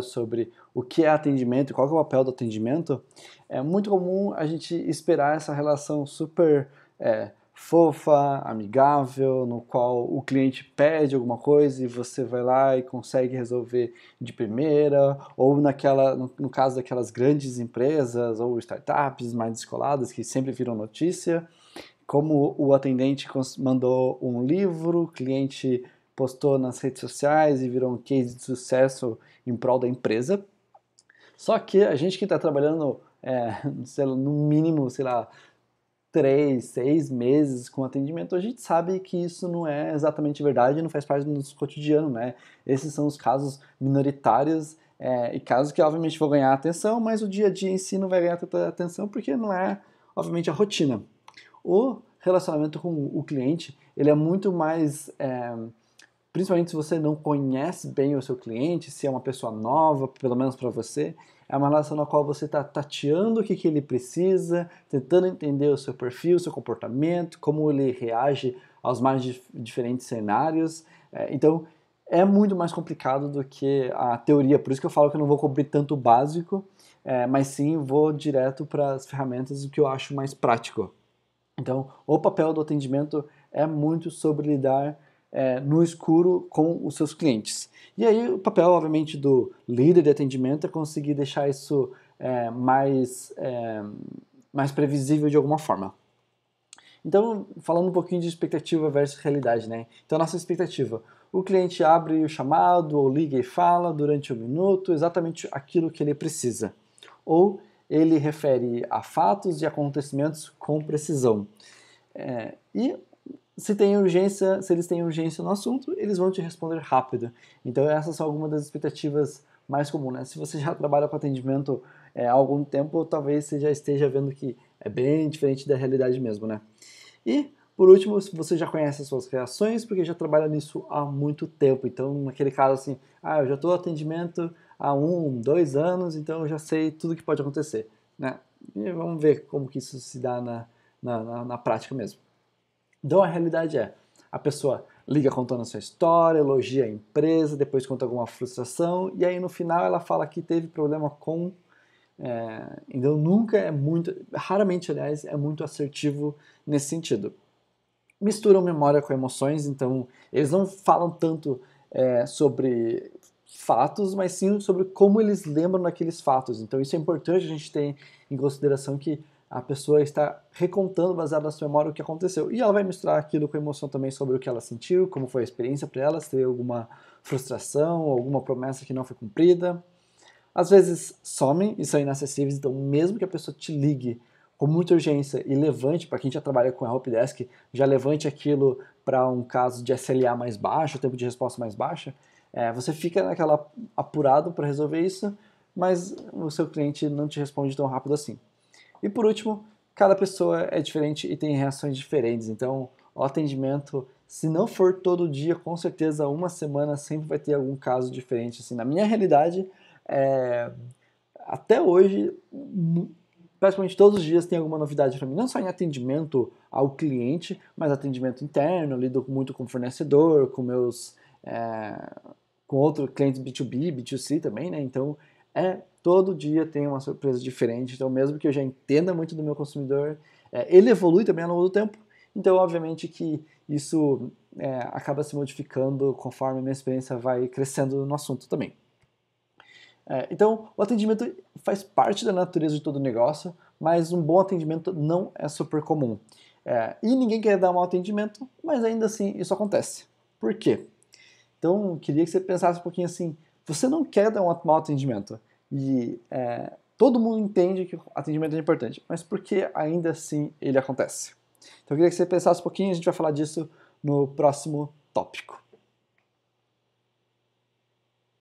sobre o que é atendimento e qual é o papel do atendimento, é muito comum a gente esperar essa relação super é, fofa, amigável, no qual o cliente pede alguma coisa e você vai lá e consegue resolver de primeira, ou naquela, no, no caso daquelas grandes empresas ou startups mais descoladas que sempre viram notícia, como o atendente mandou um livro, o cliente postou nas redes sociais e virou um case de sucesso em prol da empresa. Só que a gente que está trabalhando, é, sei lá, no mínimo, sei lá, três, seis meses com atendimento, a gente sabe que isso não é exatamente verdade, não faz parte do nosso cotidiano, né? Esses são os casos minoritários é, e casos que obviamente vão ganhar atenção, mas o dia a dia em si não vai ganhar tanta atenção porque não é, obviamente, a rotina. O relacionamento com o cliente, ele é muito mais... É, principalmente se você não conhece bem o seu cliente, se é uma pessoa nova, pelo menos para você, é uma relação na qual você está tateando o que, que ele precisa, tentando entender o seu perfil, o seu comportamento, como ele reage aos mais dif diferentes cenários. É, então, é muito mais complicado do que a teoria, por isso que eu falo que eu não vou cobrir tanto o básico, é, mas sim vou direto para as ferramentas que eu acho mais prático. Então, o papel do atendimento é muito sobre lidar é, no escuro com os seus clientes. E aí o papel, obviamente, do líder de atendimento é conseguir deixar isso é, mais, é, mais previsível de alguma forma. Então, falando um pouquinho de expectativa versus realidade, né? Então, nossa expectativa. O cliente abre o chamado ou liga e fala durante um minuto exatamente aquilo que ele precisa. Ou ele refere a fatos e acontecimentos com precisão. É, e se tem urgência, se eles têm urgência no assunto, eles vão te responder rápido. Então essas são algumas das expectativas mais comuns. Né? Se você já trabalha com atendimento é, há algum tempo, talvez você já esteja vendo que é bem diferente da realidade mesmo, né? E por último, se você já conhece as suas reações, porque já trabalha nisso há muito tempo. Então, naquele caso assim, ah, eu já estou atendimento há um, dois anos, então eu já sei tudo que pode acontecer, né? E vamos ver como que isso se dá na, na, na, na prática mesmo. Então a realidade é, a pessoa liga contando a sua história, elogia a empresa, depois conta alguma frustração e aí no final ela fala que teve problema com. É, então nunca é muito, raramente aliás, é muito assertivo nesse sentido. Misturam memória com emoções, então eles não falam tanto é, sobre fatos, mas sim sobre como eles lembram daqueles fatos. Então isso é importante a gente ter em consideração que a pessoa está recontando baseado na sua memória o que aconteceu. E ela vai misturar aquilo com emoção também sobre o que ela sentiu, como foi a experiência para ela, se teve alguma frustração, alguma promessa que não foi cumprida. Às vezes somem e são inacessíveis, então mesmo que a pessoa te ligue com muita urgência e levante, para quem já trabalha com a Help Desk, já levante aquilo para um caso de SLA mais baixo, tempo de resposta mais baixa, é, você fica naquela apurado para resolver isso, mas o seu cliente não te responde tão rápido assim. E por último, cada pessoa é diferente e tem reações diferentes. Então, o atendimento, se não for todo dia, com certeza uma semana sempre vai ter algum caso diferente. Assim, na minha realidade, é... até hoje, praticamente todos os dias tem alguma novidade para mim, não só em atendimento ao cliente, mas atendimento interno, lido muito com fornecedor, com meus é, com outros clientes B2B, B2C também, né? Então é Todo dia tem uma surpresa diferente, então mesmo que eu já entenda muito do meu consumidor, é, ele evolui também ao longo do tempo, então obviamente que isso é, acaba se modificando conforme a minha experiência vai crescendo no assunto também. É, então, o atendimento faz parte da natureza de todo negócio, mas um bom atendimento não é super comum. É, e ninguém quer dar um mau atendimento, mas ainda assim isso acontece. Por quê? Então, queria que você pensasse um pouquinho assim: você não quer dar um mau atendimento, e é, todo mundo entende que o atendimento é importante, mas por que ainda assim ele acontece? Então eu queria que você pensasse um pouquinho, a gente vai falar disso no próximo tópico.